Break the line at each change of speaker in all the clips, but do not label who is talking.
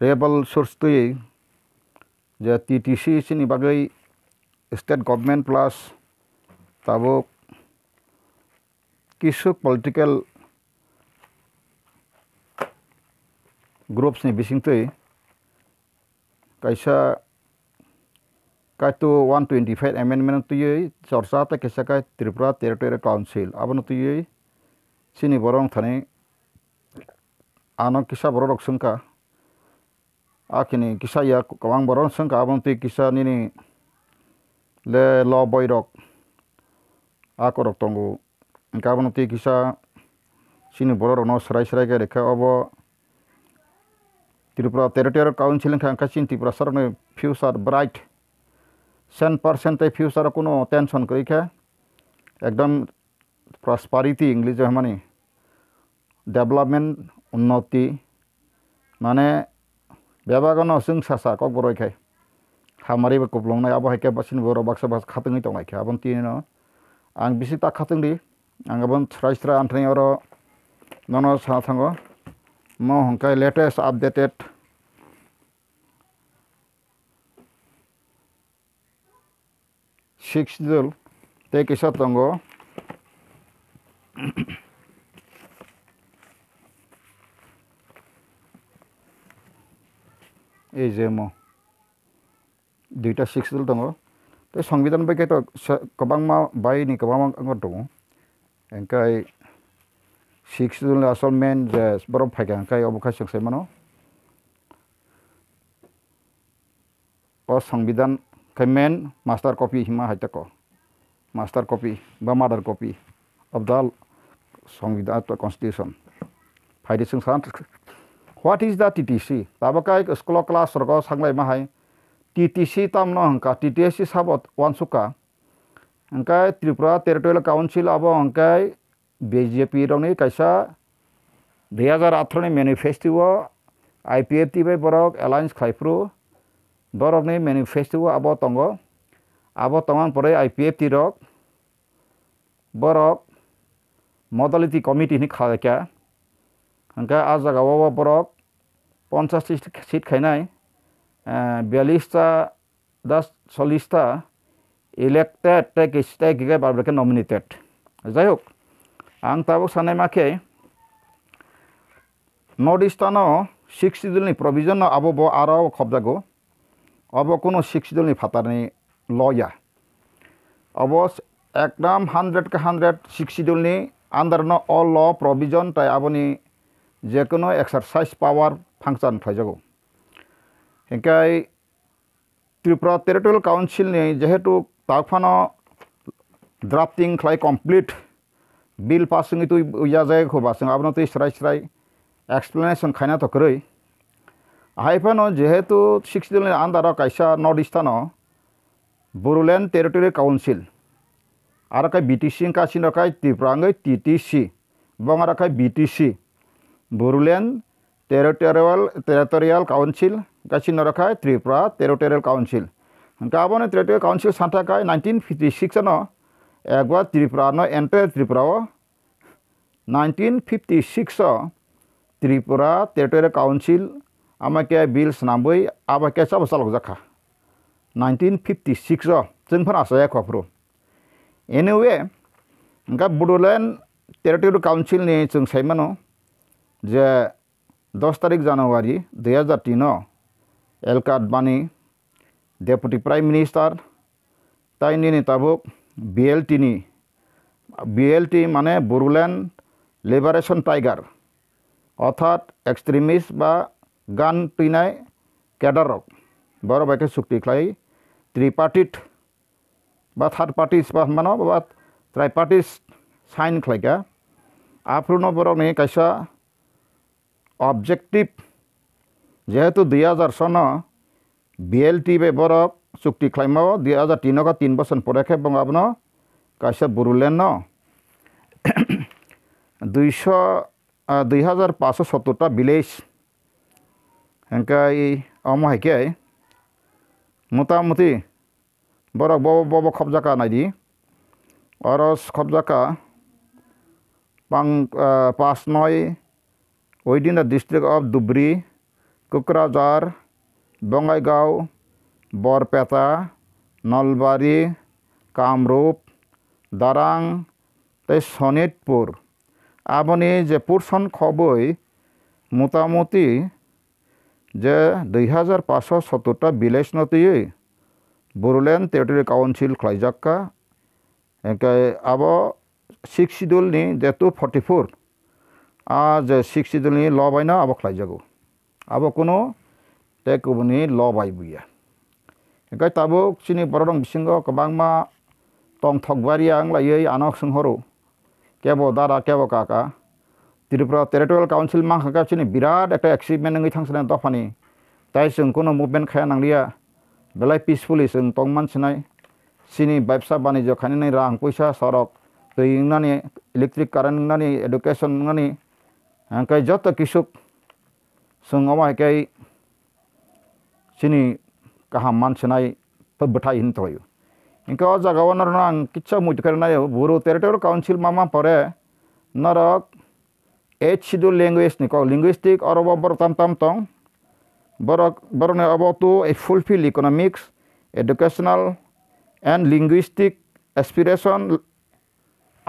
reliable source to ye ja TTC sini bagai state government plus tabok কিছু political ग्रुप्सनि बिसिंतै कायसा कायतो 125 एमेन्डमेन्ट तुयै चर्चा त कैसा काय त्रिपुरा टेरिटोरियल काउंसिल आबन तुयै सिनि बरं थाने आनो किसा बर रक्संका akini kisa ya kawang boron sang ka abang kisa nini le lo boy rok ako rok tonggu ka abang sini boror no serai serai ka deka obo tirupra teritero kawang chilen ka angka sin tirupra sarone fusar bright sen persen te fusar kuno tension kri ka ekdom prosperity english jo ya development development unnoti mane बेबागनो सिंग सासा कक बरय खाय हामारि बे कुब्लंनाय आबो हायके basin बर बाक्सा बास खातङै तंनाय आं बिसि ता खातङदि आं आबन स्राय स्राय आन्थाय अर नन सा थांगो लेटेस्ट अपडेटेड सिक्स जुल ते किसा तंगो এই যে মই দুইটা ছিক্স দল দঙ তো সংবিধান বাইক কবাংমা বাই নি কবাংমা দো এংকাই ছিক্স দল আসল মেন যে বরফ ফাইক এংকাই অবকাশ সংসাই মানো অ সংবিধান কাই মেন মাস্টার কপি হিমা হাইতে ক মাস্টার কপি বা মাডার কপি অফ দা সংবিধান কনস্টিটিউশন ফাইডিসং সান What is the TTC? Tabakai sekolah kelas rokok sanglai mahai. TTC tam no angka TTC sabot wansuka. Angkai Tripura Territorial Council abo angkai BJP rong ni kaisa 2018 ni manifesto wo IPFT bai borok alliance khaipru borok ni manifesto wo abo tongo abo tongan pore IPFT rok borok modality committee ni khadakya angkai ajaga wo borok পঞ্চাশটি seat খাই নাই বিয়াল্লিশটা দাস চল্লিশটা elected টেকিস্টেকিকে বারবারকে nominated যাই হোक आं दाबो साननाय माखे नर्थ इस्टार्नाव सिक्स सिडुलनि प्रभिजनाव आबो ब आरो खबजागौ अब কোনো सिक्स सिडुलनि फातारनि लया अब एकदम হান্ড্রেডকে হান্ড্রেড সিক্স সিडुलनि আন্ডারनो अल ल प्रभिजन তাই आबोनि जिखुनु एक्सारसाइज पावार ꯐꯪꯁꯟ ꯊꯣꯏꯖꯒꯣ ꯍꯦꯡꯀꯥꯏ ত্রিপুরা টেরিটোরিয়াল কাউন্সিল নিয়ে যেহেতু তাকফানো ড্রাফটিং খ্লাই কমপ্লিট বিল পাসিং তুই ইয়া যায় খুব আসিং আপনার তুই স্রাই স্রাই এক্সপ্লেনেশন খাইনা তো করই হাইফানো যেহেতু সিক্স দিনের আন্দার কাইসা নর্থ ইস্টানো বড়োল্যান্ড টেরিটোরিয়াল কাউন্সিল আর কাই বিটিসি কাছিন রাখাই ত্রিপুরাঙ্গই টিটিসি এবং আর কাই BTC Bodoland territorial territorial council গাছি নরখায় ত্রিপুরা টেরিটরিয়াল কাউন্সিল গাবনে টেরিটরিয়াল কাউন্সিল সান্থাকায় নাইনটিন ফিফটি সিক্স ন একবার ত্রিপুরা ন এন্টে Tripura nineteen fifty six Tripura territorial council আমাকে বিল সামবই আমাকে সব সালক জাখা নাইনটিন ফিফটি সিক্স জিনফান আসা একফ্রু এনিওয়ে গা বড়োল্যান্ড যে দশ তারিখ জানুয়ারি দুই হাজার তিন L K Advani deputy prime minister তাইনি নেতাবুক বিএলটিনি বিএলটি মানে বড়োল্যান্ড লিবারেশন টাইগার অর্থাৎ এক্সট্রিমিস্ট বা গান তুইনায় ক্যাডারক বড় বাইকে চুক্তি খাই ত্রিপার্টিত বা থার্ড পার্টিস বা মানো বা ত্রাইপার্টিস সাইন খাইকা আফ্রুনো বরকনি কাইসা অবজেক্টিভ যেহেতু দুই হাজার সন বিএলটি বেবর চুক্তি খাইম দুই হাজার তিনক তিন বছর পরেখে বঙ্গাবন কাছে বুরুলেন দুইশো দুই হাজার পাঁচশো সত্তরটা বিলেজ হেঙ্কাই অমহাইকে মোটামুটি বরক বব বব খবজাকা নাইদি অরস খবজাকা পাং পাঁচ নয় within the district of Dubri, Kukrajar, Bongaigaon, Borpeta, Nalbari, Kamrup, Darang, তাই শোনিতপুর আপনি যে পুরসন খবই মোটামুটি যে দুই হাজার পাঁচশো সত্তরটা ভিলেজ নতি বড়োল্যান্ড টেরিটরি কাউন্সিল খ্লাইজাক্কা আব সিক্স শিডিউলনি যেহেতু ফর্টি ফোর शिक्षित ल भएन अब खुवाइ जाऊ अब कुनो टेक भने ल भाइ बुया एकै त अब चिनी बरडङ बिसिङ कबाङमा तङ थक बारी आङलाई यही आनक सुङहरो क्याबो दारा क्याबो काका त्रिपुरा टेरिटोरियल काउन्सिल माखा चिनी बिराट एक एक्सिपमेन्ट नै थाङ्छ दफानि तै सुन मुभमेन्ट खाया नाङ्लिया बेलाय पिसफुलि सुन तङ मान्छे नै सिनी बाइसा खाने नै रा पैसा सरक त्यो इङ्गना इलेक्ट्रिक कारेन्ट नि एडुकेसन नि কাই যত কৃষক সঙ্গমা কাই চিনি কাহাম মান সেনাই ফাই হিন তো ইংকা অ জাগাও নর আং কিছু মুখে নাই বুরু টেরিটোরিয়াল কাউন্সিল মামা পরে নরক এইচ শিডিউল ল্যাঙ্গুয়েজ নি লিঙ্গুইস্টিক অর অব বরতাম তাম তং বরক বরনে অব তু এই fulfil economics educational and linguistic aspiration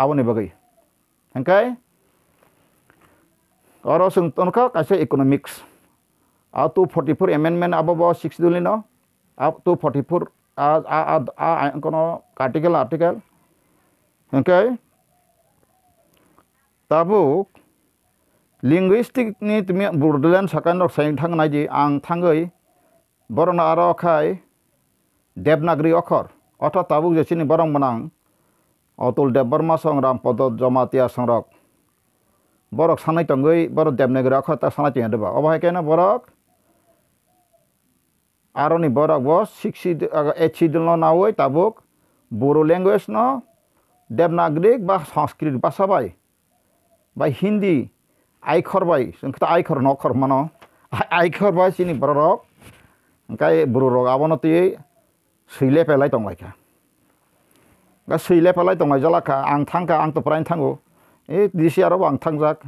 আবনে বগৈ sung ton ka kaise economics. A 244 amendment abo bo 6 duli no. A 244 a a a a kono article article. Okay. tabu linguistic ni tumi Borderland sakan rok sain thang naji ang thangai boron aro khai Devanagari অক্ষর অর্থাৎ তাবুক যে চিনি বরং মনাং অতুল দেববর্মা সংগ্রাম পদ জমাতিয়া সংরক বরক সানাই টঙ্গই বরক দেবনগরে অখ তা সানাই টঙ্গে দেবা অবাহে কেন বরক আরনি বরক বস শিক্ষি এছিদল না ওই তাবুক বড়ো ল্যাঙ্গুয়েজ ন দেবনাগরিক বা সংস্কৃত ভাষা বাই বা হিন্দি আইখর বাই কিন্তু আইখর নখর মানো আইখর বাই চিনি বড় রক ওই বড় রক আবনতি সৈলে পেলাই টংলাইকা সৈলে পেলাই টংলাই জলাকা আং থাঙ্কা আং তো প্রায় থাঙ্গো ए दिसि आरो आं थांजाक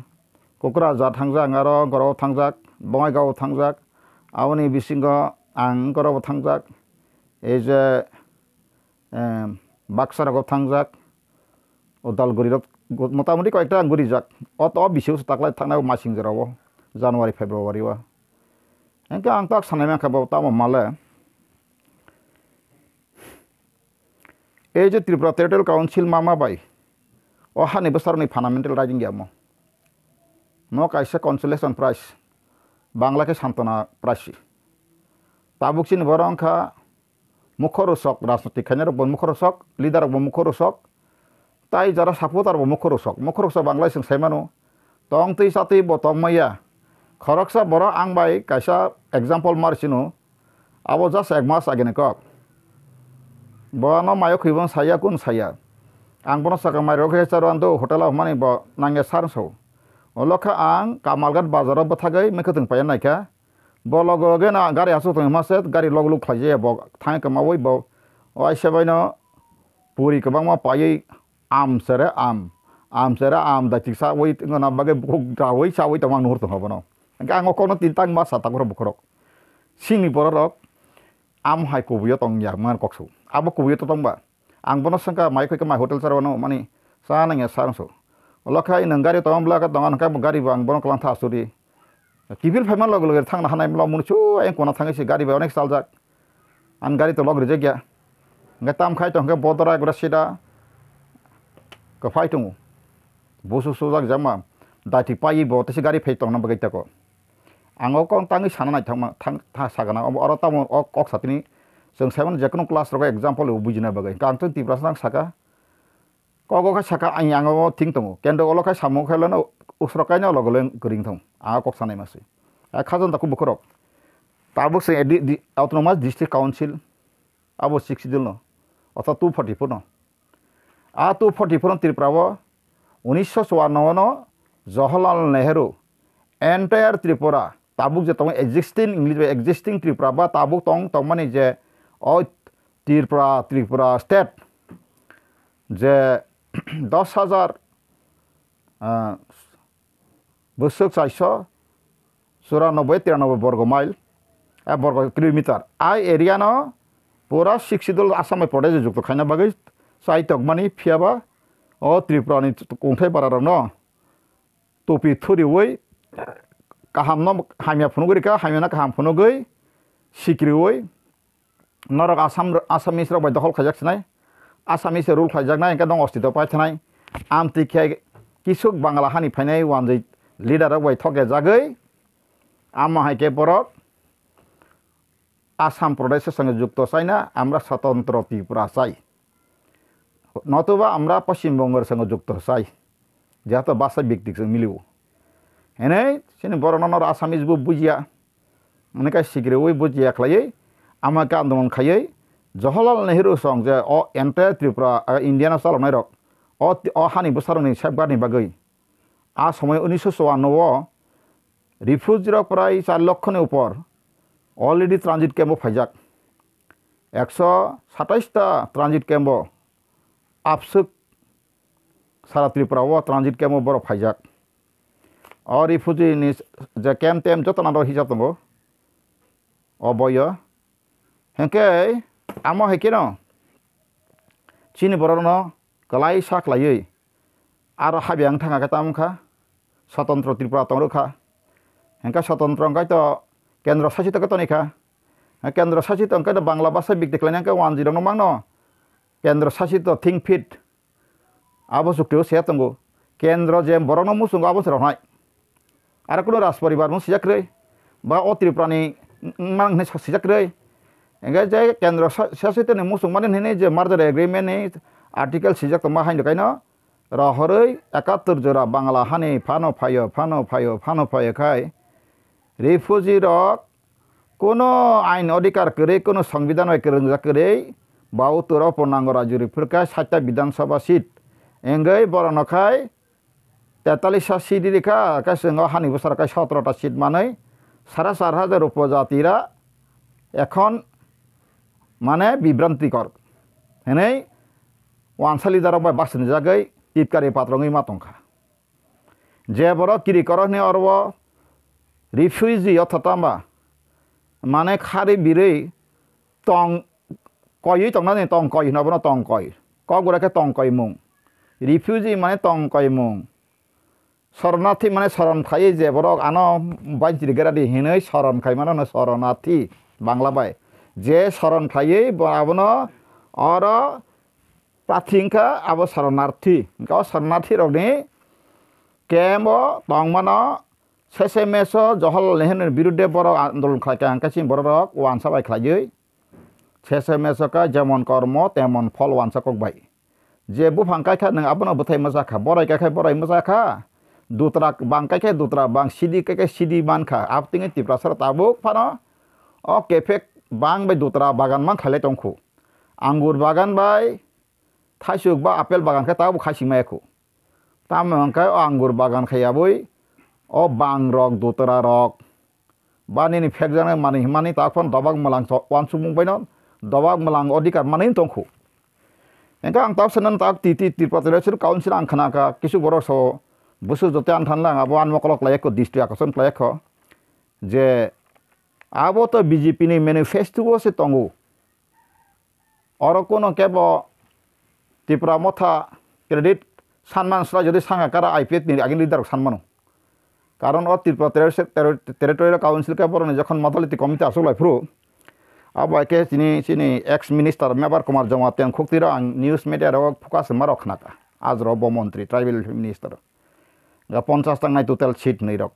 क'क्राझार थांजाक आरो गरबाव थांजाक बङाइगावआव थांजाक आरो नै बिसिंग आं गरबाव थांजाक ऐ जे बाक्सारागाव थांजाक उदालगुरि मतामति कैकटा आं गुरिजाक अत बिसेस थाखाय थांनांगौ मासिंजारावबो जानुवारि फेब्रुवारियाव এনেকৈ আং তাক চানাই মাখা বাবু তাৰ মালে এই যে ত্ৰিপুৰা টেৰিটৰিয়েল কাউঞ্চিল মামা বাই Oh, ini besar nih fundamental rising ya mau. No kaisa consolation বাংলাকে সান্তনা প্রাসী তাবুকচিন বরংখা মুখ রোসক রাজনৈতিক মুখ রোসক লিডার মুখ রোসক তাই যারা মুখ রোসক মুখ রোসক বাংলায় সিং সাইমানো তং তৈ সাথে মাইয়া খরকসা বড় আং আংবাই কাইসা এক্সাম্পল মারছিনু আবো জাস্ট এক মাস আগে কক বনো মায়ক হইবন সাইয়া কোন সাইয়া आं बनो सका माइरक हेसारो होटेलाव हमानि ब नांगे सार सौ लखा आं कामालघाट बाजाराव बथागै मेखो जों पाया नायखा ब लगोगे ना गारि आसो थों हमासे गारि लग लुग खाइजे ब थाङै कमावै ब आइसे बायनो पुरि गोबांमा पायै आम सेरे आम आम सेरे आम दा चिकसा वै ना बागे बुक दावै सावै तमां नुहुर थों हबनो आं अखनो तिन तां मा सातांगर बुखरक सिंनि बररक आम हाय कबियो तंग यागमान कक्सौ आबो कबियो तो तंबा माइ आङ बनो सङ्ख्या मै कही माटेल चारनौँ मैले चा नै सानसो उहाँ गाङ्गल आोरी टिभी फाइममा कोना अङ्गलाई त गा अनेक साल जा अनि गाडी त लग्रिजै ग्या तामा त है बदर ग्रासिआ खाइ तौँ बुसो सुझाव जम्मा दाइ पहि बेसी गाडी फे त अब गैताको आङ तिमै सान नै सगना अक कति जों सायमन जेखुनु क्लास रगा एग्जांपल बुजिना बागै कांतन तिब्रास नां साका कगोखा साका आं आङो थिं दङ केन्द्र अलखाय सामु खायलन उस्रकाय न लगलें गोरिं थं आ कक सानाय मासै आ खाजन दाखौ बखर ताबो से एडि अटोनोमस डिस्ट्रिक्ट काउन्सिल आबो सिक्स दिलन अर्थात टु फर्टी फोर न आ टु फर्टी फोर त्रिपुराव उनिस्स' चौवान्न जवाहरलाल नेहरु एन्टायर त्रिपुरा ताबुक जे तं एक्जिस्टिं इंलिस एक्जिस्टिं त्रिपुरा बा ताबुक तं तं माने जे অতিৰ পৰা ত্ৰিপুৰা ষ্টেট যে দহ হাজাৰ বৈশ্বিক চাৰিশ চৌৰানব্বৈ তিৰানব্বৈ বৰ্গ মাইল বৰ্গ কিলোমিটাৰ আই এৰিয়ান পুৰা শিক্ষিতল আছাম প্ৰদেশ যুক্ত খাইন বাগৈ চাই তগমানি ফিয়াবা অ ত্ৰিপুৰানি কোঠাই পাৰাৰ ন টুপি থুৰি ঐ কাহাম ন হামিয়া ফোন কৰি কা হামিয়ানা কাহাম ফোন গৈ চিকিৰি ঐ নরক আসাম আসামিস রবাই দখল খাইজাকছে নাই আসামিসে রুল খাইজাক নাই দং অস্তিত্ব পাইছে নাই আমতিখিয়াই কিছুক বাংলা হানি ফাইনাই ওয়ানজৈ লিডার বাই থকে জাগৈ আমাহাইকে পরক আসাম প্রদেশের সঙ্গে যুক্ত চাই না আমরা স্বতন্ত্র ত্রিপুরা চাই নতুবা আমরা পশ্চিমবঙ্গের সঙ্গে যুক্ত চাই যেহেতু বাসা ব্যক্তি মিলিব এনেই সিনি বরণনের আসামিসবো বুঝিয়া অনেকে শিগরে ওই বুঝিয়া খাই আমাকে আন্দোলন খাইয়েই জৱাহৰলাল নেহেৰু চং যে অ এণ্টায়াৰ ত্ৰিপুৰা ইণ্ডিয়ান চালনাই ৰক অ অহানি বছৰনি নি বাগৈ আ সময় ঊনৈছশ চৌৱান্নব ৰিফিউজিৰ প্ৰায় চাৰি লক্ষণে ওপৰ অলৰেডি ট্ৰানজিট কেম্প ফাইজাক একশ সাতাইশটা ট্ৰানজিট কেম্প আফচুক সারা ত্রিপুরা ও ট্রানজিট ক্যাম্প বড় ফাইজাক অ রিফিউজি যে ক্যাম্প তেম যত নাম হিসাব নব অবয় Oke, amo hekino, cini borono, kelai sak layoi, aro habi ang tanga kata muka, soton tro tripura tong ruka, engka soton tro engka ito, kendro sasi to ketoni ka, kendro sasi to engka ada bang laba sa big deklan engka wan jiro nomang kendro sasi to ting pit, abo suk kendro jem borono musung abo sero hai, ara kuno ras pori barmu sijak ba o tripura mang nes sijak enggak je kendra sasi tene musung manin hene je marjar agreement ei article sijak tama hain kaino ra horoi 71 jora bangla hani phano phayo phano phayo phano phayo khai refugee রক কোনো আইন অধিকার করে কোনো সংবিধান রঞ্জা করে বাউতর পূর্ণাঙ্গ রাজুরিফোরকা সাতটা বিধানসভা সিট এঙ্গই বরণখাই তেতাল্লিশটা সিট রেখা কাসঙ্গ হানি বছরকায় সতেরোটা সিট মানই সাড়ে চার হাজার উপজাতিরা এখন মানে বিভ্রান্তিকর হেনই ওয়ানসালি দ্বারা বা বাসনে জাগাই টিপকারী পাত্রঙ্গি মাতঙ্কা যে বড় কিরিকর হে অর্ব রিফিউজি অথতা মানে খারি বিরেই টং কয়ই টং না টং কয় হব না টং কয় ক গুড়াকে টং কয় মুং রিফিউজি মানে টং কয় মুং শরণার্থী মানে শরণ খাই যে বড় আন বাইজ্রিগেরা হেনই শরণ খাই মানে শরণার্থী বাংলা বাই যে শরণ ଠାଇ বাবন অর ପ୍ରାର୍ଥୀଙ୍କ আব শরণার্থী শরণার্থী ରଣୀ কেম ତଙ୍ଗମାନ শেষে মেস জহল নেহরুর বিরুদ্ধে বড় আন্দোলন খেলাকে বড় রক ওয়ানসা বাই খাই শেষে মেসক যেমন কর্ম তেমন ফল ওয়ানসা কক বাই যে বু ফাঙ্কাই খা আবনো বুথাই মজা খা বড়াই কাখাই বড়াই মজা খা দুতরা বাংকাই খাই দুতরা বাং সিডি কাকে সিডি মান খা আপতিঙে তিপ্রাসার তাবুক ফানো অ কেফেক বাং বাই দোতরা বাগান মান খাইলে তংখো আঙ্গুর বাগান বাই থাইসুক বা আপেল বাগান খাই তাও খাইসিমায়াকো তামাকায় মানে আঙ্গুর বাগান খাইয়াবই অ বাং রক দোতরা রক বা নিনি ফেক জানে মানে হিমানি তাকফান দবাক মালাং ওয়ান সুমুং বাইন দবাক মালাং অধিকার মানে তংখো এঙ্কা আং তাও সেন তাক তি তি তিরপাতিলেছিল কাউন্সিল আং খানাকা কিছু বড় স বসু যতে আন থানলাং আবো আনমকলক লাইক ডিস্ট্রিক্ট আকর্ষণ লাইক যে আবো তো বিজেপি নি মেনিফেস্টো 곳에 তঙ্গু অরকো 깨버 디프라 মথা ক্রেডিট সানমান সরা যদি সাংকারা আইপিএত আগে লিডার সানমানো কারণ অ ত্রিপুরা টেরিটোরিয়াল কাউন্সিলকে পরে যখন মাদলিতি কমিটি আসল ফুরু আবাইকে চিনি চিনি এক্স মিনিস্টার মেবার কুমার জমা তেন খুক্তির আং নিউজ মিডিয়ার ফোকাস মার অখনাকা আজ রব মন্ত্রী ট্রাইবেল মিনিস্টার পঞ্চাশ টাকা নাই টোটাল সিট রক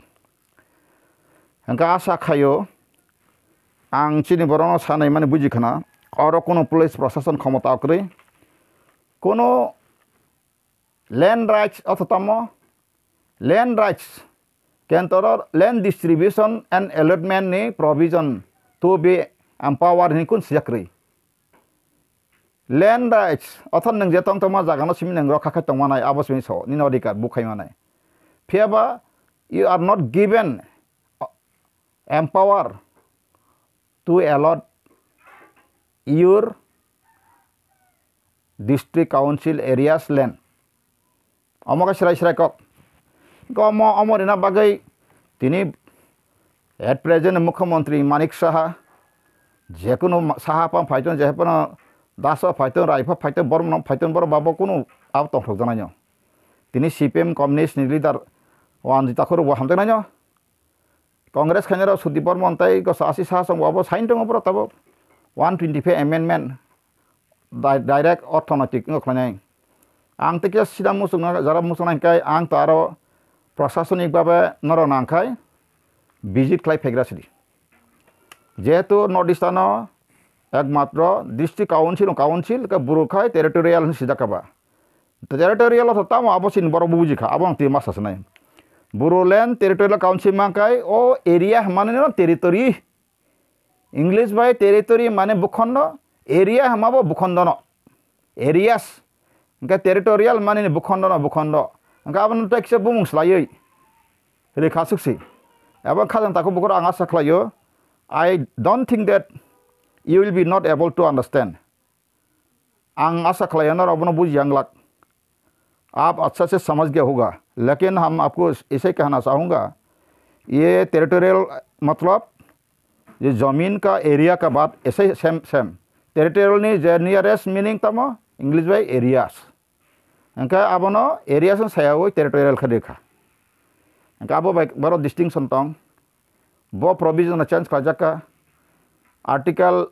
হ্যাঁ আশা খাইও आं चिनि बरङ सानै माने बुजिखना और কোনো পুলিশ প্রশাসন ক্ষমতা অকরে কোনো ল্যান্ড রাইটস অথতম ল্যান্ড রাইটস কেন্দ্রর ল্যান্ড ডিস্ট্রিবিউশন অ্যান্ড অ্যালটমেন্ট নি প্রভিজন তো বে এম্পাওয়ার নি কোন সিয়াকরে ল্যান্ড রাইটস অথন নং জেতং তমা জাগানো সিমি নং রখাখা তমানাই আবসমি স নিন অধিকার বুখাইমানাই ফিয়াবা you are not given empower uh, to allot your district council areas land. Omo ka sirai sirai kok. Ko omo omo rina bagai tini at present Mukhyamantri Manik Saha যে কোনো সাহা পাম ফাইটন যে পান দাস ফাইটন রাইফা ফাইটন বর ফাইটন বর বাবা কোনো আব তফক জানাই তিনি সিপিএম কমিউনিস্ট লিডার ওয়ান জিতাখর ওয়া হামতে নাই কংগ্ৰেছ খেনেৰ সুদীপৰ মন্তাই আশী চাহ চাব চাইন টং প্ৰস্তাৱ one twenty five amendment direct অৰ্থনৈতিক খাই আং কি চিধা মোচং জাৰা মোচং নাংকাই আং তাৰ প্ৰশাসনিকভাৱে নৰ নাংখাই বিজিট খাই ফেগ্ৰা চিৰি যিহেতু নৰ্থ ইষ্টানৰ একমাত্ৰ ডিষ্ট্ৰিক্ট কাউঞ্চিল কাউঞ্চিল বুৰুখাই টেৰিটৰিয়েল সিজা কাবা টেৰিটৰিয়েলত হতাম আৱ চিন বৰ বুজি খা আৱ তিনি মাছ আছে নাই বড়োলেণ্ড টেৰিটৰিয়েল কাউঞ্চিল মাংকাই অ এৰিয়া সমানে ন টেৰিটৰী ইংলিছ বাই টেৰিটৰী মানে ভূখণ্ড এৰিয়া সমাব ভূখণ্ড ন এৰিয়াছ এনেকৈ টেৰিটৰিয়েল মানে ভূখণ্ড ন ভূখণ্ড এনেকৈ আপোনাৰ কিছু বুমুং চলায়েই ৰেখা চুকচি এবাৰ খাজান তাকো বুকুৰ আঙা চাকলায়ো I don't think that you will be not able to understand আং আশা খালায় আপোনাৰ বুজি আংলাক আপ আচ্ছা চে সমাজ গিয়া হোগা लेकिन हम आपको इसे कहना चाहूँगा ये टेरिटोरियल मतलब ये ज़मीन का एरिया का बात ऐसे सेम सेम टेरिटोरियल जे नियरेस्ट मीनिंग तम इंग्लिश बाई एरियास इनका अब से सया हुई टेरिटोरियल का देखा इनका अब बड़ो डिस्टिंगशन तम बो प्रोविजन चेंज खाजाका आर्टिकल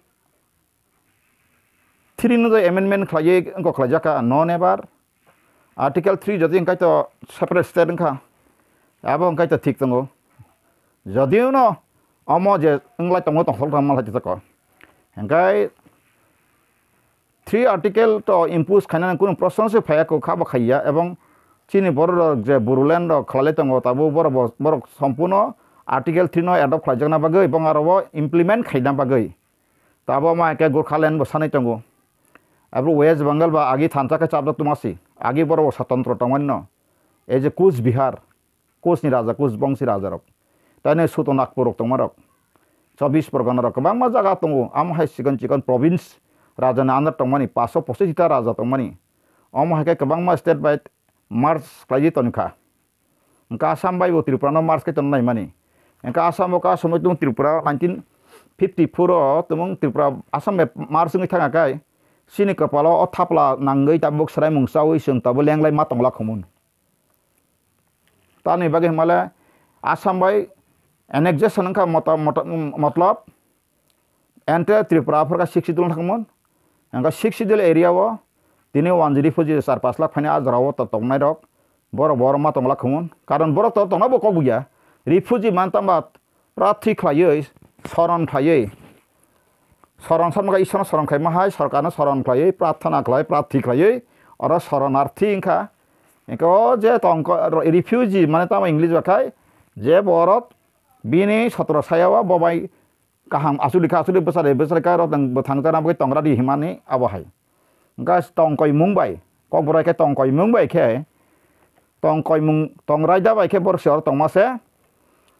थ्री नो एमेंडमेंट खाइए इनको खाजाका नॉन एबार आर्टिकल थ्री जदि एंका सेपरेट स्टेट का अब एंका ठीक दंग जदि नम जे तंगाई तक एंका थ्री आर्टिकल तो इम्पोज खाने कू प्रश्न से फैया खा खाइया एवं चीनी बड़ो जे बुरुलैंड खाले दंग बड़ सम्पूर्ण आर्टिकल थ्री नडप खाजना बगे और इम्प्लीमेंट खाने बगे तब एक गोरखालैंड बसानी दंग अब वेस्ट बेंगल बा आगे थानसा के चाप तुमासी আগে বড় স্বতন্ত্র তমান্য এই যে কুচবিহার কোচনি রাজা কুচবংশী রাজা রক তাই নয় সুতো নাগপুর তোমার চব্বিশ পরগনা রক বাংলা জায়গা তো আমহাই চিকন চিকন প্রভিন্স রাজা নানার তংমানি পাঁচশো পঁচিশটা রাজা তংমানি অমহাকে কবাংমা স্টেট বাই মার্চ খাইজি তনখা এনকা আসাম বাইব ত্রিপুরানো মার্চকে তন নাই মানি এনকা আসাম অকা সময় তুমি ত্রিপুরা নাইনটিন ফিফটি ফোর তুমি ত্রিপুরা আসামে মার্চ থাকাকায় sini kepala o tapla nangai tabuk serai mungsawi sung tabu lenglai matong lakhumun tani bagi mala asam bai annexation ka mata matlab एंटे त्रिपुरा का शिक्षित थकमन हंगा शिक्षित एरिया वो तीन वानजिरी फुजी चार पाँच लाख फाइने आज रहा तो तंगना रख बर बर मा तंगला खमन कारण बर तो तंगा बो कौ गया रिफ्यूजी मान तंबा पूरा थी खाइए सरण खाइए চৰণ চৰণ খাই ঈশ্বৰৰ চৰণ খাই মহাই চৰকাৰে চৰণ খুৱাই এই প্ৰাৰ্থনা খুৱাই প্ৰাৰ্থী খুৱাই এই আৰু শৰণাৰ্থী ইংখা যে তংক ৰিফিউজি মানে তাৰ ইংলিছ ভাষাই যে বৰত বিনেই চতৰ চাই ববাই কাহাম আচুলি খা আচুলি বেচাৰ এইবাৰ থাংজানা বৈ টংৰা দি সিমানেই আৱহাই এনেকুৱা টংকৈ মুং বাই কক বৰাই খাই টংকৈ মুং বাই খে টংকৈ মুং টংৰাই দা বাইখে বৰ চিঞৰ টংমাছে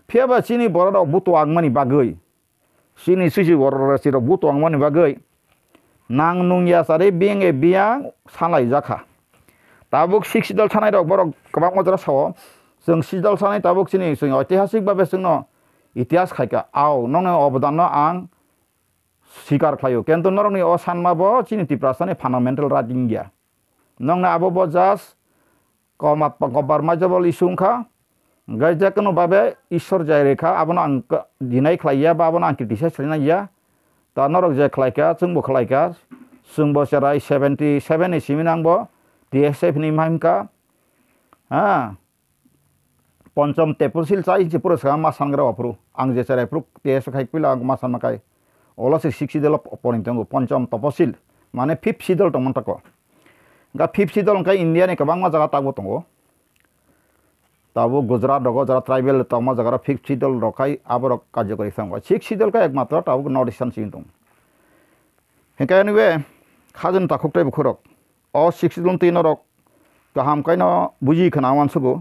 ফিয়াবা চিনি বৰত অভূত আগমানি বাগৈ sini sisi warra sirok buto ang mani bagai nang nung ya sari bing e biang sanai jaka tabuk sik sidal sanai dok borok kabak mo sawo sung sidal sanai tabuk sini sung ঐতিহাসিক babe sung no ka nong no obodan ইতিহাস খাইকা আও ননে অবদান আং স্বীকার খাইও কিন্তু নরনি অ সানমাব চিনি টিপ্রাসানি ফান্ডামেন্টাল রাইট ইন্ডিয়া নংনা আবব জাস কমা কবার মাজাবল ইসুংখা गजकनु बाबे ईश्वर जाय रेखा आबन अंक दिनाय खलाया बाबन अंक दिसे सलिनाया ता नरक जाय खलायका चंगबो खलायका चंगबो सराय 77 एसिमिन आंबो डीएसएफ नि माइमका हां पंचम तेपुरसिल चाय जिपुर सगा मा सानग्रा वापरु आं जे सराय प्रुक डीएस खाय पिला मा सान माकाय ओला से सिक्सि दल पनितंगो पंचम तपसिल माने फिफ्थ सिदल तमन तको गा फिफ्थ सिदल काय इंडिया ने कबांग मा जगा तागो तंगो ତାବୁ ଗୁଜୁରାଟ ରୋଗ ଯାହା ଟ୍ରାଇବାଲ ତମ ଜାଗାର ଫିକ୍ସ ସିଡ଼ଲ ରଖାଇ ଆମର କାର୍ଯ୍ୟ କରି ସାଙ୍ଗ ଫିକ୍ସ ସିଡ଼ଲ କା ଏକମାତ୍ର ତାବୁ ନଡ଼ିସନ ସିଙ୍ଗୁ ହେଙ୍କା ଏନୁଏ ଖାଜନ ତାକୁ ଟେ ବୁଖୁରକ ଅଶିକ୍ଷ ତିନ ରକ କାହାମ କାଇନ ବୁଝି ଖେନ ଆମାଂଶକୁ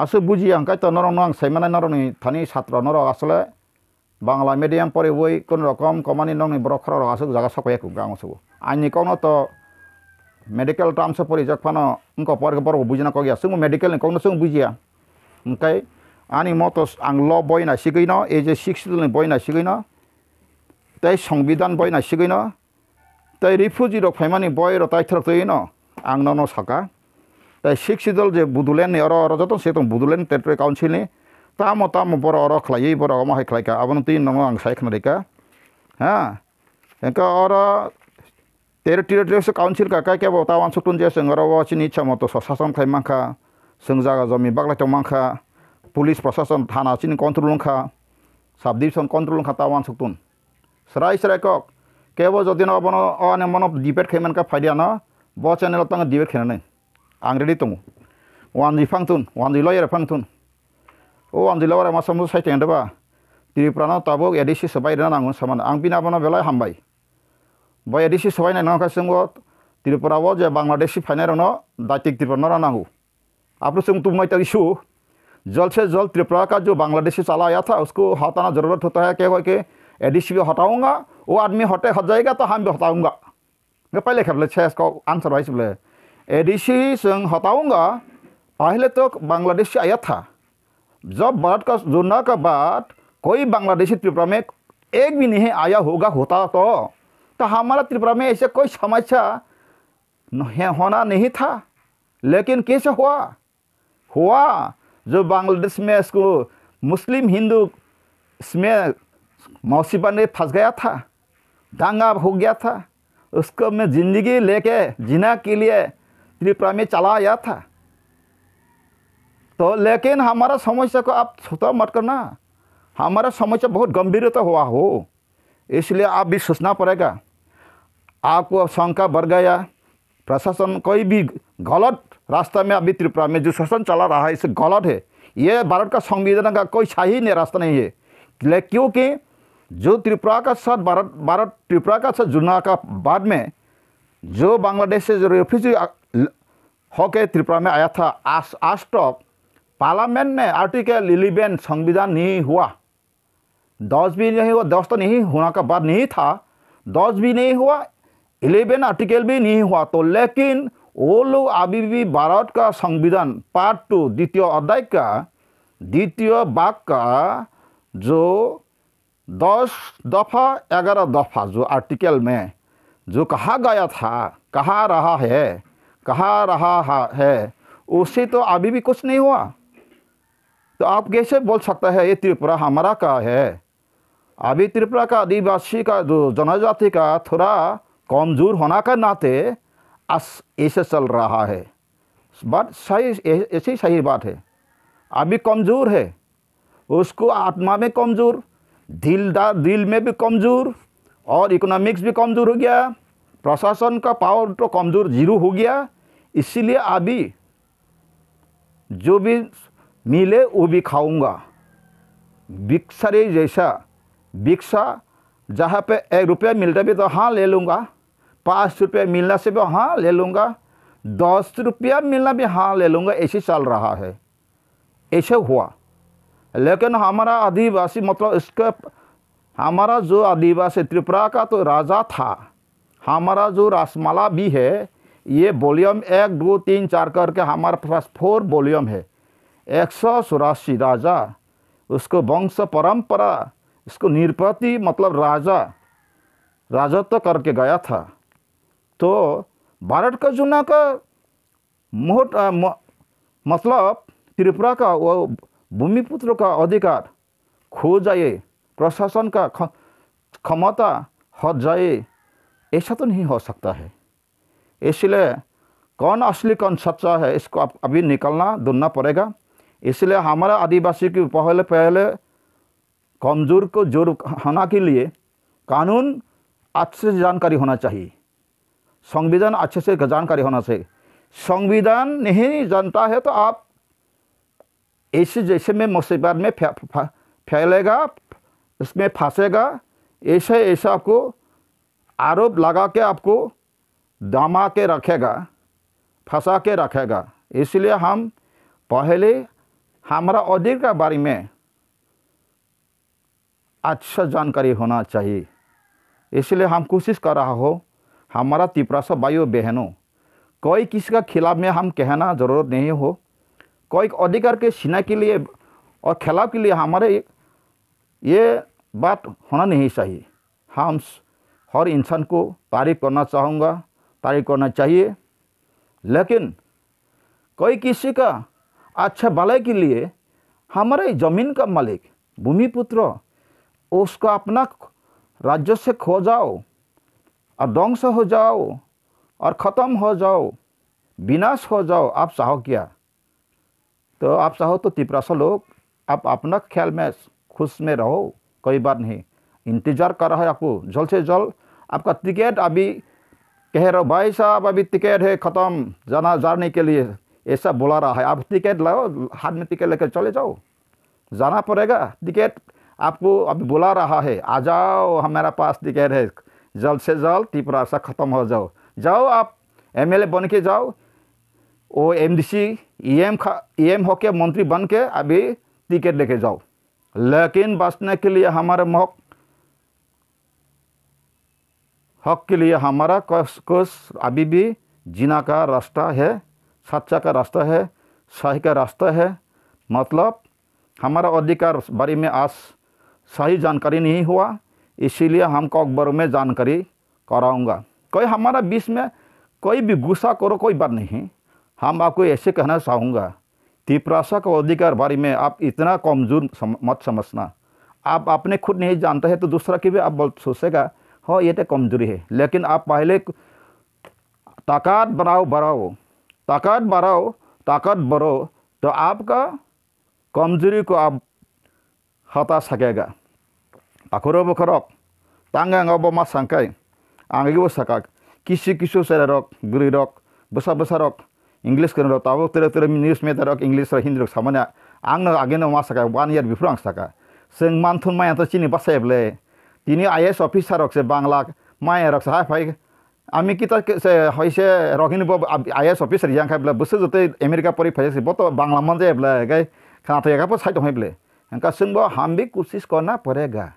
ଆସୁ ବୁଝି ଆଙ୍କାଇ ତ ନର ନୁଆ ସେମାନେ ନର ନୁଇଁ ଥାନି ଛାତ୍ର ନର ଆସିଲେ ବାଂଲା ମିଡ଼ିୟମ ପରେ ଓଇ କୋନ ରକମ କମାନି ନ ବରଖର ଆସୁ ଜାଗା ସକୁ ଗାଁ ସବୁ ଆଇନି କ'ଣ ତ मेडिकल टर्म्स परि जखन उनको पर पर बुझना को गया सुंग मेडिकल को सुंग बुझिया उनके आनी मत आं ल बयना सिगैन एज ए सिक्स बयना सिगैन तै संविधान बयना सिगैन तै रिफ्यूजी रक फैमानी बय र तै थरक तैन आं न सका तै सिक्स दल जे बुदुलेन अर अर जतन से तम बुदुलेन टेरिटरी काउन्सिल नि ताम ताम बर अर खलायै बर अमा खलायका अब तीन नङ आं सायखना रेका हाँ एंका और तेरे टिरेटलेस काउंसिल का काय क्या बताव आंसु jasa जेसे ngarawa chini icha moto sasan khai mangkha sengjaga jami bagla tong mangkha police prosesan thana chini control kha sub division control kha tawan suktun serai serai kok kebo jodi no bono ane mono debate khaiman ka phaidia no bo channel tang debate khaina nai ang ready tongu wan di phangtun wan di lawyer phangtun o wan di lawyer ma samu sai teng deba tiripranao tabok edisi sabai dana nangun sama, ang apa bono belai hambai bai edisi sobai nai nangka sengo tripurawo je bangladeshi phainai rono Tripura tripura आप लोग तुम मैं issue जल्द से जल्द त्रिपुरा का जो बांग्लादेशी चला आया था उसको हटाना ज़रूरत होता है क्या हो कि सी भी हटाऊंगा वो आदमी हटे हट जाएगा तो हम भी हटाऊंगा मैं पहले खेल छः इसका आंसर वाइस बोले सी से हटाऊंगा पहले तो बांग्लादेशी आया था जब भारत का जुड़ना का बाद कोई बांग्लादेशी त्रिपुरा में एक भी नहीं आया होगा होता तो तो हमारा त्रिपुरा में ऐसे कोई समस्या होना नहीं था लेकिन कैसे हुआ हुआ जो बांग्लादेश में इसको मुस्लिम हिंदू इसमें मौसीबत में फंस गया था दंगा हो गया था उसको मैं ज़िंदगी लेके जीना के लिए त्रिपुरा में चला आया था तो लेकिन हमारा समस्या को आप छोटा मत करना हमारा समस्या बहुत गंभीरता तो हुआ हो इसलिए आप भी सोचना पड़ेगा आपको शंका बढ़ गया प्रशासन कोई भी गलत रास्ता में अभी त्रिपुरा में जो शासन चला रहा है इसे गलत है यह भारत का संविधान का कोई शाही नहीं रास्ता नहीं है लेकिन क्योंकि जो त्रिपुरा का साथ भारत भारत त्रिपुरा का साथ जुड़ना का बाद में जो बांग्लादेश से जो रेफ्यूजी होके त्रिपुरा में आया था आज आज तक पार्लियामेंट में आर्टिकल इलेवन संविधान नहीं हुआ दस भी नहीं हुआ दस तो नहीं होना का बात नहीं था दस भी नहीं हुआ इलेवन आर्टिकल भी नहीं हुआ तो लेकिन वो लोग अभी भी भारत का संविधान पार्ट टू द्वितीय अध्याय का द्वितीय बाग का जो दस दफ़ा ग्यारह दफ़ा जो आर्टिकल में जो कहा गया था कहा रहा है कहा रहा है उससे तो अभी भी कुछ नहीं हुआ तो आप कैसे बोल सकते हैं ये त्रिपुरा हमारा का है अभी त्रिपुरा का आदिवासी का जो जनजाति का थोड़ा कमज़ोर होना का नाते ऐसे चल रहा है बात सही ऐसी सही बात है अभी कमज़ोर है उसको आत्मा में कमज़ोर दिलदार दिल में भी कमज़ोर और इकोनॉमिक्स भी कमज़ोर हो गया प्रशासन का पावर तो कमज़ोर जीरो हो गया इसीलिए अभी जो भी मिले वो भी खाऊंगा बिक्सरे जैसा भिक्षा जहाँ पे एक रुपया मिलता भी तो हाँ ले लूँगा पाँच रुपया मिलना से भी तो हाँ ले लूँगा दस रुपया मिलना भी हाँ ले लूँगा ऐसे चल रहा है ऐसे हुआ लेकिन हमारा आदिवासी मतलब इसका हमारा जो आदिवासी त्रिपुरा का तो राजा था हमारा जो रासमाला भी है ये वॉल्यूम एक दो तीन चार करके हमारे पास फोर वॉल्यूम है एक सौ चौरासी राजा उसको वंश परंपरा इसको निरपति मतलब राजा राजत्व तो करके गया था तो भारत का जुना का मोहट मतलब त्रिपुरा का वो भूमिपुत्र का अधिकार खो जाए प्रशासन का क्षमता हट जाए ऐसा तो नहीं हो सकता है इसलिए कौन असली कौन सच्चा है इसको अभी निकलना ढूंढना पड़ेगा इसलिए हमारे आदिवासी की पहले पहले कमज़ोर को जोर होना के लिए कानून अच्छे से जानकारी होना चाहिए संविधान अच्छे से जानकारी होना चाहिए संविधान नहीं जानता है तो आप ऐसे जैसे में मुसीबत में फैलेगा इसमें फंसेगा ऐसे ऐसे आपको आरोप लगा के आपको दमा के रखेगा फंसा के रखेगा इसलिए हम पहले हमारा अधिक के बारे में अच्छा जानकारी होना चाहिए इसलिए हम कोशिश कर रहा हो हमारा सा भाइयों बहनों कोई किसी का खिलाफ में हम कहना ज़रूरत नहीं हो कोई अधिकार के सीना के लिए और खिलाफ के लिए हमारे ये बात होना नहीं चाहिए हम हर इंसान को तारीफ करना चाहूँगा तारीफ करना चाहिए लेकिन कोई किसी का अच्छा भलाई के लिए हमारे ज़मीन का मालिक भूमिपुत्र उसका अपना राज्य से खो जाओ और ध्वंस हो जाओ और ख़त्म हो जाओ विनाश हो जाओ आप चाहो क्या तो आप चाहो तो तिपरासा लोग आप अपना ख्याल में खुश में रहो कोई बात नहीं इंतज़ार कर रहा है आपको जल्द से जल्द आपका टिकट अभी कह रहे हो भाई साहब अभी टिकट है ख़त्म जाना जाने के लिए ऐसा बोला रहा है आप टिकट लाओ हाथ में टिकट लेकर चले जाओ जाना पड़ेगा टिकट आपको अभी बुला रहा है आ जाओ हमारा पास दिखेर है जल्द से जल्द त्रिपुरा सा ख़त्म हो जाओ जाओ आप एमएलए बन के जाओ वो एमडीसी ईएम खा एम होके मंत्री बन के अभी टिकट लेके जाओ लेकिन बचने के लिए हमारे मौक हक के लिए हमारा कस कस अभी भी जीना का रास्ता है सच्चा का रास्ता है सही का रास्ता है मतलब हमारा अधिकार बारे में आज सही जानकारी नहीं हुआ इसीलिए हमको अखबार में जानकारी कराऊंगा कोई हमारा बीच में कोई भी गुस्सा करो कोई बात नहीं हम आपको ऐसे कहना चाहूँगा तिपरासा का अधिकार बारे में आप इतना कमज़ोर मत समझना आप अपने खुद नहीं जानते हैं तो दूसरा की भी आप बोल सोचेगा हाँ ये तो कमज़ोरी है लेकिन आप पहले ताकत बढ़ाओ बढ़ाओ ताकत बढ़ाओ ताकत बढ़ो तो आपका कमज़ोरी को आप हटा सकेगा আখৰৱ খৰক টাঙা অঙা বমা চাংকাই আঙি চাকাক কিছু কিছু চেৰাৰক গুৰিৰক বচা বচাৰক ইংলিছ কৰিলোঁ তাৰ তেৰে তেৰে নিউজ মেডিয়াৰক ইংলিছ হিন্দীৰক চামানে আং আগেনে মা চাকা ওৱান ইয়াৰ বিফুৰ আং চাকা চেং মানথন মাই এটা চিনি বাচাই বোলে তিনি আই এ এছ অফিচাৰক চে বাংলাক মায়ে ৰক চাই ফাই আমি কিটা হৈছে ৰহিনব আই এছ অফিচাৰ ইয়াং খাই বোলে বছৰ য'তে আমেৰিকা পৰি ফাইছে বত বাংলা মান যায় বোলে গাই খানা থাকে চাই দিওঁ বোলে এনেকুৱা চোন বাৰু হাম বি কোচিছ কৰ না পৰে গা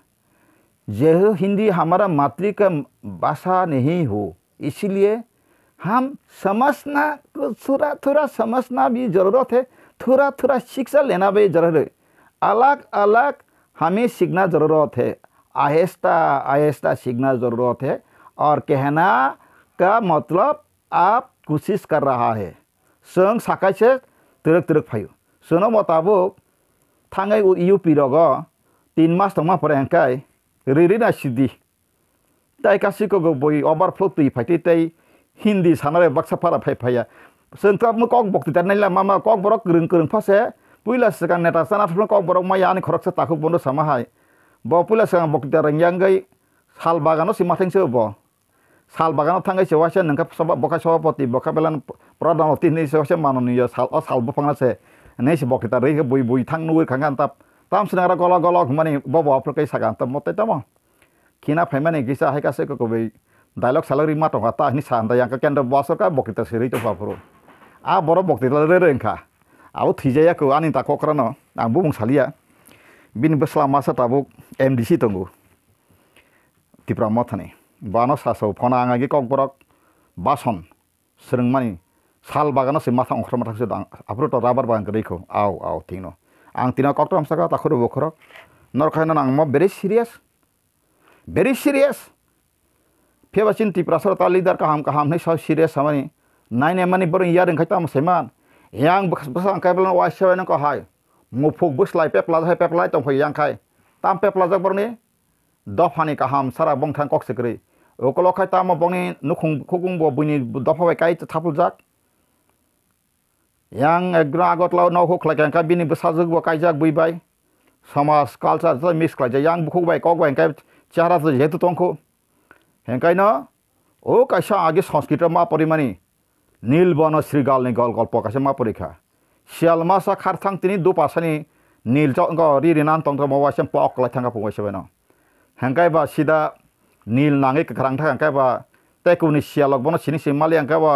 यह हिंदी हमारा मातृ का भाषा नहीं हो इसीलिए हम समझना थोड़ा थोड़ा समझना भी ज़रूरत है थोड़ा थोड़ा शिक्षा लेना भी ज़रूरत है अलग अलग हमें सीखना ज़रूरत है आहिस्ता आहिस्ता सीखना ज़रूरत है और कहना का मतलब आप कोशिश कर रहा है जों से तुरक तुरक फायु सुनो मुताबिक थांगै इउ पि तीन मास दंमा फरायंखाय Riri na shidi tai kasi ko go boi obar flow tui tai hindi sanare baksa para pai phaya sentra mu kok bokti nai la mama kok borok kering pas eh. puila sekan neta sana phun kok borok ma yani korok se takhu sama hai bo puila sekan bokti reng yang gai sal bagano si mateng se bo sal bagano thangai se wase nangka sabak boka poti boka belan prada tin ni se wase yo sal o sal bo pangase se nei se bokti boi boi tang nuwe kangan tap tam sina ra gola gola mani bobo apro kai sagan ta motai tamo kina phaimani gisa hai kase ko dialog salary ma to ta ni san yang ka kendo bosor ka bokrita seri to papro a boro bokrita re rengkha au thijaya ko anin ta kokrano ambu salia bin besla masa tabuk mdc tunggu di pramothane bano saso phona angagi kok borok bason mani sal bagano si matha ongkhra matha se apro to rabar bang reiko au au tingno ang tina koktor amsaka takhuru bokhorok nor khaina nangma very serious very serious pheba chinti prasar ta leader kaham kaham nei sau serious samani nine emani boring yar ngai tam seman yang bas bas ang kaiblan wa sewan ko hai mufuk bus lai pe plaza pe plai tom khoi yang khai tam pe plaza borni dofani kaham sara bongthang kok sekri okolo khai tam bongni nukhung khukung bo buini dofa bai kai thapul jak yang ekdom eh, agot lao no hok lai ka bini bsajak bo kaijak buibai সমাজ culture তো mix খাইছে ইয়াং বুকুক বাই কক বাই হ্যাঁ চেহারা তো যেহেতু তংখো হ্যাঁ ও কাইসা আগে সংস্কৃত মা পরিমাণী নীলবন শ্রীগালনি গল গল্প কাছে মা পরীক্ষা শিয়াল মাসা খারথাং তিনি দু পাশানি নীল চঙ্গ রি রিনান তন্ত্র মাবাইসেন পক লাই থাঙ্গা পৌঁছে বেন হ্যাঁ বা সিদা নীল নাঙে খারাং থাকা হ্যাঁ বা তাইকুনি শিয়ালক বন সিনি সিমালি হ্যাঁ বা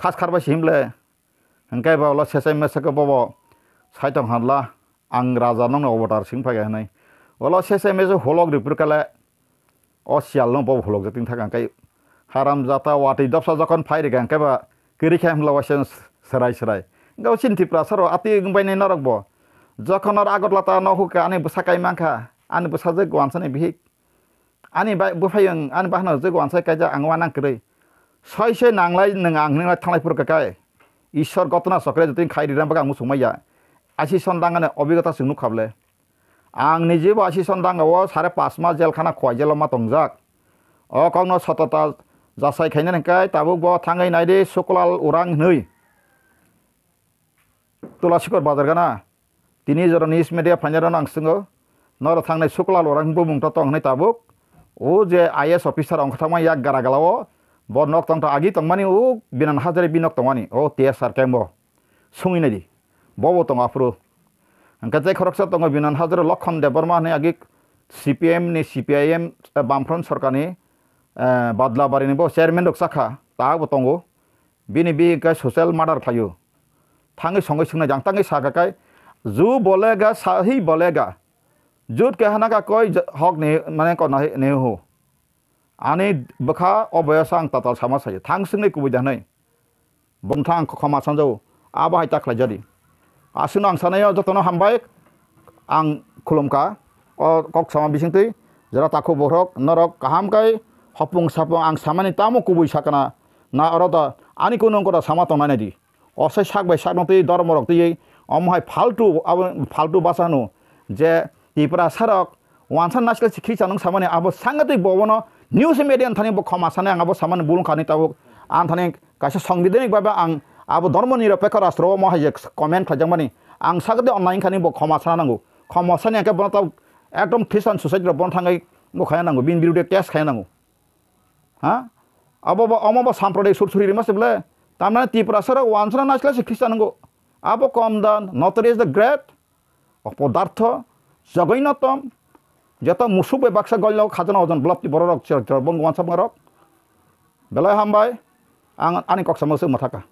খাস খারবাই সিমলে हंकाय बावला सेसाय मेसक बबो साइतम हानला आं राजा नंग अवतार सिंह फागा हनै वला सेसाय मेजो होलक रिपुर काले असियाल नंग बबो होलक जतिं थागा हंकाय हाराम जाता वाटै दबसा जखन फाइरिगा हंकाय बा किरिखाय हमला वासेन सराय सराय गाव सिन्थि प्रासार आति गंबायनाय नरक बो जखन आर आगत लाता नहुका आनि बसाकाय मांखा आनि बसाजे गवानसनै बिहि आनि बाय बुफायं आनि बाहनो जे गवानसाय कायजा आंवा नांकरै सयसे नांलाय नों आं नों थांलायफोरखौ काय ঈশ্বৰ ঘটনা চক্ৰে যদি খাই দিৰাম পাকে আমু সোমাইয়া আশীষণ ডাঙানে অভিজ্ঞতা চিনো খাবলে আং নিজেও আশীষণ ডাং অ চাৰে পাঁচ মাহ জেল খানা খুৱাই জেল মা তংজাক অ কওক ন সততা যাচাই খাই নেকাই তাবুক ব থাঙাই নাই দেই চকলাল ওৰাং নৈ তুলাচিকৰ বাজাৰগানা তিনি জৰ নিউজ মিডিয়া ফাইনেল আংচিং নৰ থাংনাই চকলাল ওৰাং বুমুং তং হৈ তাবুক অ যে আই এছ অফিচাৰ অংশ থাকিব ইয়াক গাৰা গেলাব bo nok tang ta agi tang mani u binan hazare bi nok tang mani o te sar kem bo sungi ne di bo bo tang afro angka jai khorok sa tang binan hazare lokhon de barma ne agi badla bari CPIM bo chairman বাদলা বারিনি ta bo রক সাখা তাক বতঙ্গো বিনি বি গে social murder খায়ু থাঙ্গি সঙ্গে সঙ্গে জাংতাঙ্গি সাকাকাই জু বলে গা সাহি বলে গা জুত কেহানাকা কয় হক নে মানে ক নেহু ani baka obaya sang tatal sama saja thang sing nei kubida nei bong thang khoma sanjau aba hai takla jadi asuna ang sanayo jotono hambai ang khulumka o kok sama bising tei jara takho borok norok kaham kai hopung sapung ang samani tamu kubui sakana না অরতা আনি কোনো কথা সামাত নাই দি অসে শাক by শাক নতুই দরম রক্তি এই অমহাই ফালতু ফালতু বাসানো যে ইপরা সারক ওয়ানসান নাচলে শিখি চানং সামানে আবো সাংঘাতিক ববন নিউজ মিডিয়া थानेबो ক্ষমা সানে আঙাবো সামান বুল খানি তাবো আন থানে কাছে সংবিধানিকভাবে আং আবো ধর্ম নিরপেক্ষ রাষ্ট্র মহাজে কমেন্ট খাজামানি আং সাগদে অনলাইন খানি বো ক্ষমা সানা নাঙ্গো ক্ষমা সানে একে বন তাও একদম খ্রিস্টান সোসাইটির বন থাঙ্গাই বো খায় বিন বিরুদ্ধে টেস্ট খাই নাঙ্গো হ্যাঁ আবো বা অমব সাম্প্রদায়িক সুরসুরি রিমাস বলে তার মানে ত্রিপুরা সরে ওয়ানসনা নাচলে সে খ্রিস্টান নাঙ্গো আবো কম দান নট ইজ দ্য গ্রেট অপদার্থ জগৈনতম ᱡᱚᱛᱚ ᱢᱩᱥᱩᱵ ᱵᱟᱠᱥᱟ ᱜᱚᱞᱱᱚ ᱠᱷᱟᱡᱱᱟ ᱚᱡᱚᱱ ᱵᱞᱚᱯ ᱛᱤ ᱵᱚᱨᱚᱨᱚᱠ ᱪᱚᱨ ᱵᱚᱝ ᱣᱟᱱᱥᱟ ᱢᱟᱨᱚᱠ ᱵᱮᱞᱟᱭ ᱦᱟᱢᱵᱟᱭ ᱟᱝ ᱟᱹᱱᱤ ᱠᱚᱠᱥᱟ ᱢᱚᱥᱮ ᱢᱟᱛᱷᱟᱠᱟ